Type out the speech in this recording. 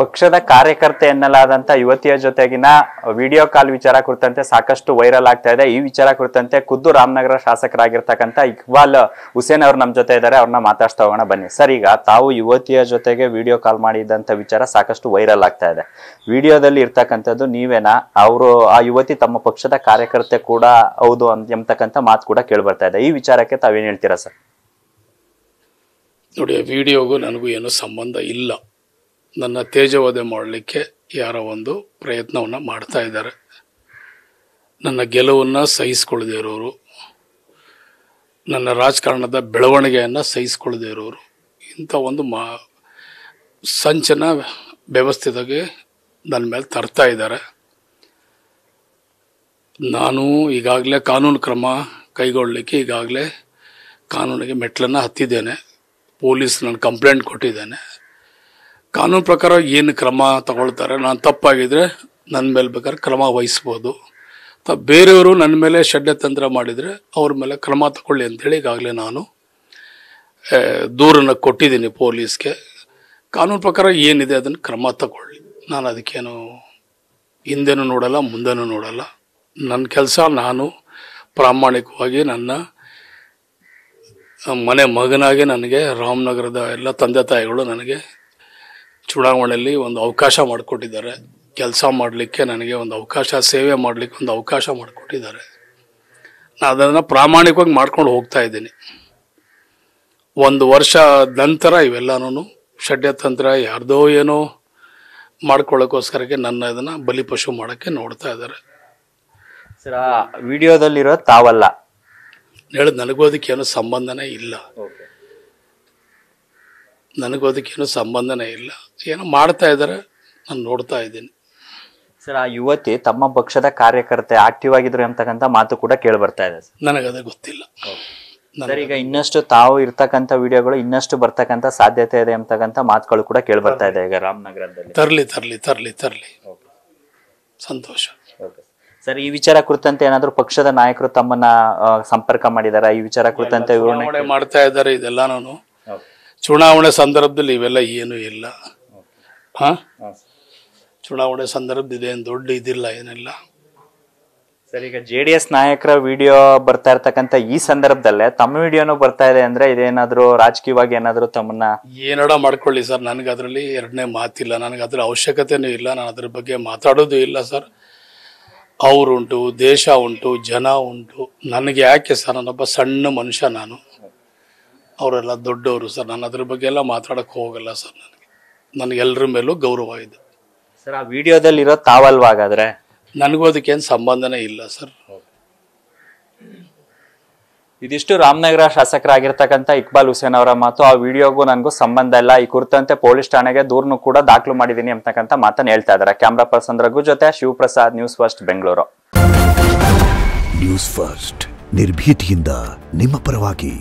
ಪಕ್ಷದ ಕಾರ್ಯಕರ್ತೆ ಎನ್ನಲಾದಂತ ಯುವತಿಯ ಜೊತೆಗಿನ ವಿಡಿಯೋ ಕಾಲ್ ವಿಚಾರ ಕುರಿತಂತೆ ಸಾಕಷ್ಟು ವೈರಲ್ ಆಗ್ತಾ ಇದೆ ಈ ವಿಚಾರ ಕುರಿತಂತೆ ಖುದ್ದು ರಾಮನಗರ ಶಾಸಕರಾಗಿರ್ತಕ್ಕಂಥ ಇಕ್ಬಾಲ್ ಹುಸೇನ್ ಅವರು ನಮ್ಮ ಜೊತೆ ಇದ್ದಾರೆ ಅವ್ರನ್ನ ಮಾತಾಡ್ತಾ ಹೋಗೋಣ ಬನ್ನಿ ಸರ್ ಈಗ ತಾವು ಯುವತಿಯ ಜೊತೆಗೆ ವಿಡಿಯೋ ಕಾಲ್ ಮಾಡಿದಂತ ವಿಚಾರ ಸಾಕಷ್ಟು ವೈರಲ್ ಆಗ್ತಾ ಇದೆ ವಿಡಿಯೋದಲ್ಲಿ ಇರ್ತಕ್ಕಂಥದ್ದು ನೀವೇನಾ ಅವರು ಆ ಯುವತಿ ತಮ್ಮ ಪಕ್ಷದ ಕಾರ್ಯಕರ್ತೆ ಕೂಡ ಹೌದು ಎಂಬತಕ್ಕಂಥ ಮಾತು ಕೂಡ ಕೇಳಿ ಬರ್ತಾ ಇದೆ ಈ ವಿಚಾರಕ್ಕೆ ತಾವೇನ್ ಹೇಳ್ತೀರಾ ಸರ್ ನೋಡಿ ವಿಡಿಯೋಗೂ ನನಗೂ ಏನೂ ಸಂಬಂಧ ಇಲ್ಲ ನನ್ನ ತೇಜವಧೆ ಮಾಡಲಿಕ್ಕೆ ಯಾರೋ ಒಂದು ಪ್ರಯತ್ನವನ್ನು ಮಾಡ್ತಾ ಇದ್ದಾರೆ ನನ್ನ ಗೆಲುವನ್ನು ಸಹಿಸ್ಕೊಳ್ಳದೇ ಇರೋರು ನನ್ನ ರಾಜಕಾರಣದ ಬೆಳವಣಿಗೆಯನ್ನು ಸಹಿಸ್ಕೊಳ್ಳದೇ ಇರೋರು ಇಂಥ ಒಂದು ಮಾ ಸಂಚನ ವ್ಯವಸ್ಥೆದಾಗೆ ನನ್ನ ಮೇಲೆ ತರ್ತಾ ಇದ್ದಾರೆ ನಾನು ಈಗಾಗಲೇ ಕಾನೂನು ಕ್ರಮ ಕೈಗೊಳ್ಳಲಿಕ್ಕೆ ಈಗಾಗಲೇ ಕಾನೂನಿಗೆ ಮೆಟ್ಲನ್ನು ಹತ್ತಿದ್ದೇನೆ ಪೊಲೀಸ್ ನಾನು ಕಂಪ್ಲೇಂಟ್ ಕೊಟ್ಟಿದ್ದೇನೆ ಕಾನೂನು ಪ್ರಕಾರ ಏನು ಕ್ರಮ ತಗೊಳ್ತಾರೆ ನಾನು ತಪ್ಪಾಗಿದ್ರೆ ನನ್ನ ಮೇಲೆ ಬೇಕಾದ್ರೆ ಕ್ರಮ ವಹಿಸ್ಬೋದು ಬೇರೆಯವರು ನನ್ನ ಮೇಲೆ ಷಡ್ಯತಂತ್ರ ಮಾಡಿದರೆ ಅವ್ರ ಮೇಲೆ ಕ್ರಮ ತಗೊಳ್ಳಿ ಅಂತೇಳಿ ಈಗಾಗಲೇ ನಾನು ದೂರನ್ನು ಕೊಟ್ಟಿದ್ದೀನಿ ಪೊಲೀಸ್ಗೆ ಕಾನೂನು ಪ್ರಕಾರ ಏನಿದೆ ಅದನ್ನು ಕ್ರಮ ತಗೊಳ್ಳಿ ನಾನು ಅದಕ್ಕೇನು ಹಿಂದೆನೂ ನೋಡಲ್ಲ ಮುಂದೆನೂ ನೋಡಲ್ಲ ನನ್ನ ಕೆಲಸ ನಾನು ಪ್ರಾಮಾಣಿಕವಾಗಿ ನನ್ನ ಮನೆ ಮಗನಾಗಿ ನನಗೆ ರಾಮನಗರದ ಎಲ್ಲ ತಂದೆ ತಾಯಿಗಳು ನನಗೆ ಚುನಾವಣೆಯಲ್ಲಿ ಒಂದು ಅವಕಾಶ ಮಾಡಿಕೊಟ್ಟಿದ್ದಾರೆ ಕೆಲಸ ಮಾಡಲಿಕ್ಕೆ ನನಗೆ ಒಂದು ಅವಕಾಶ ಸೇವೆ ಮಾಡಲಿಕ್ಕೆ ಒಂದು ಅವಕಾಶ ಮಾಡಿಕೊಟ್ಟಿದ್ದಾರೆ ನಾನು ಅದನ್ನು ಪ್ರಾಮಾಣಿಕವಾಗಿ ಮಾಡ್ಕೊಂಡು ಹೋಗ್ತಾ ಇದ್ದೀನಿ ಒಂದು ವರ್ಷ ನಂತರ ಇವೆಲ್ಲನೂ ಷಡ್ಯತಂತ್ರ ಯಾರ್ದೋ ಏನೋ ಮಾಡ್ಕೊಳ್ಳೋಕ್ಕೋಸ್ಕರಕ್ಕೆ ನನ್ನ ಇದನ್ನು ಬಲಿಪಶು ಮಾಡೋಕ್ಕೆ ನೋಡ್ತಾ ಇದ್ದಾರೆ ಸರ್ ಆ ವಿಡಿಯೋದಲ್ಲಿರೋ ತಾವಲ್ಲ ಹೇಳೋದು ನನಗೋದಕ್ಕೇನು ಏನೋ ಸಂಬಂಧನೇ ಇಲ್ಲ ನನಗೋದಕ್ಕೇನು ಏನೋ ಸಂಬಂಧನೇ ಇಲ್ಲ ಏನೋ ಮಾಡ್ತಾ ಇದ್ದಾರೆ ನಾನು ನೋಡ್ತಾ ಇದ್ದೀನಿ ಸರ್ ಆ ಯುವತಿ ತಮ್ಮ ಪಕ್ಷದ ಕಾರ್ಯಕರ್ತೆ ಆಕ್ಟಿವ್ ಆಗಿದ್ರು ಅಂತಕ್ಕಂಥ ಮಾತು ಕೂಡ ಕೇಳಿ ಬರ್ತಾ ಇದೆ ನನಗದೇ ಗೊತ್ತಿಲ್ಲ ಈಗ ಇನ್ನಷ್ಟು ತಾವು ಇರ್ತಕ್ಕಂಥ ವಿಡಿಯೋಗಳು ಇನ್ನಷ್ಟು ಬರ್ತಕ್ಕಂಥ ಸಾಧ್ಯತೆ ಇದೆ ಅಂತಕ್ಕಂಥ ಮಾತುಗಳು ಕೂಡ ಕೇಳಿ ಬರ್ತಾ ಇದೆ ಈಗ ರಾಮನಗರದಲ್ಲಿ ತರ್ಲಿ ತರ್ಲಿ ತರ್ಲಿ ತರ್ಲಿ ಸಂತೋಷ ಸರ್ ಈ ವಿಚಾರ ಕುರಿತಂತೆ ಏನಾದರೂ ಪಕ್ಷದ ನಾಯಕರು ತಮ್ಮನ್ನ ಸಂಪರ್ಕ ಮಾಡಿದಾರ ಈ ವಿಚಾರ ಕುರಿತಂತೆ ಮಾಡ್ತಾ ಇದ್ದಾರೆ ಇದೆಲ್ಲಾನು ಚುನಾವಣೆ ಸಂದರ್ಭದಲ್ಲಿ ಇವೆಲ್ಲ ಏನು ಇಲ್ಲ ಹಾಂ ಚುನಾವಣೆ ಏನು ದೊಡ್ಡ ಇದಿಲ್ಲ ಏನಿಲ್ಲ ಸರ್ ಈಗ ಜೆ ಡಿ ಎಸ್ ನಾಯಕರ ವಿಡಿಯೋ ಬರ್ತಾ ಇರ್ತಕ್ಕಂಥ ಈ ಸಂದರ್ಭದಲ್ಲೇ ತಮ್ಮ ವಿಡಿಯೋನು ಬರ್ತಾ ಇದೆ ಅಂದ್ರೆ ಇದೇನಾದರೂ ರಾಜಕೀಯವಾಗಿ ಏನಾದರೂ ತಮ್ಮನ್ನ ಏನಡ ಮಾಡ್ಕೊಳ್ಳಿ ಸರ್ ನನಗೆ ಅದರಲ್ಲಿ ಎರಡನೇ ಮಾತಿಲ್ಲ ನನಗೆ ಅದರ ಅವಶ್ಯಕತೆನೂ ಇಲ್ಲ ನಾನು ಅದ್ರ ಬಗ್ಗೆ ಮಾತಾಡೋದು ಇಲ್ಲ ಸರ್ ಅವರುಂಟು ದೇಶ ಉಂಟು ಜನ ಉಂಟು ನನಗೆ ಯಾಕೆ ಸರ್ ನಾನೊಬ್ಬ ಸಣ್ಣ ಮನುಷ್ಯ ನಾನು ಅವರೆಲ್ಲ ದೊಡ್ಡವರು ಸರ್ ನಾನು ಅದ್ರ ಬಗ್ಗೆ ಎಲ್ಲ ಮಾತಾಡೋಕೆ ಹೋಗಲ್ಲ ಸರ್ ನನಗೆ ನನಗೆಲ್ಲರ ಮೇಲೂ ಗೌರವ ಇದೆ ಸರ್ ಆ ವಿಡಿಯೋದಲ್ಲಿ ಇರೋ ತಾವಲ್ವಾ ಹಾಗಾದ್ರೆ ನನಗೂ ಅದಕ್ಕೇನು ಸಂಬಂಧನೇ ಇಲ್ಲ ಸರ್ ಇದಿಷ್ಟು ರಾಮನಗರ ಶಾಸಕರಾಗಿರ್ತಕ್ಕಂಥ ಇಕ್ಬಾಲ್ ಹುಸೇನ್ ಅವರ ಮಾತು ಆ ವಿಡಿಯೋಗೂ ನನಗೂ ಸಂಬಂಧ ಇಲ್ಲ ಈ ಕುರಿತಂತೆ ಪೊಲೀಸ್ ಠಾಣೆಗೆ ದೂರನು ಕೂಡ ದಾಖಲು ಮಾಡಿದ್ದೀನಿ ಅಂತಕ್ಕಂಥ ಮಾತನ್ನು ಹೇಳ್ತಾ ಇದ್ದಾರೆ ಕ್ಯಾಮ್ರಾ ಪರ್ಸನ್ ರಘು ಜೊತೆ Shivaprasad news first Bengaluru news first ನಿರ್ಭೀತಿಯಿಂದ ನಿಮ್ಮ ಪರವಾಗಿ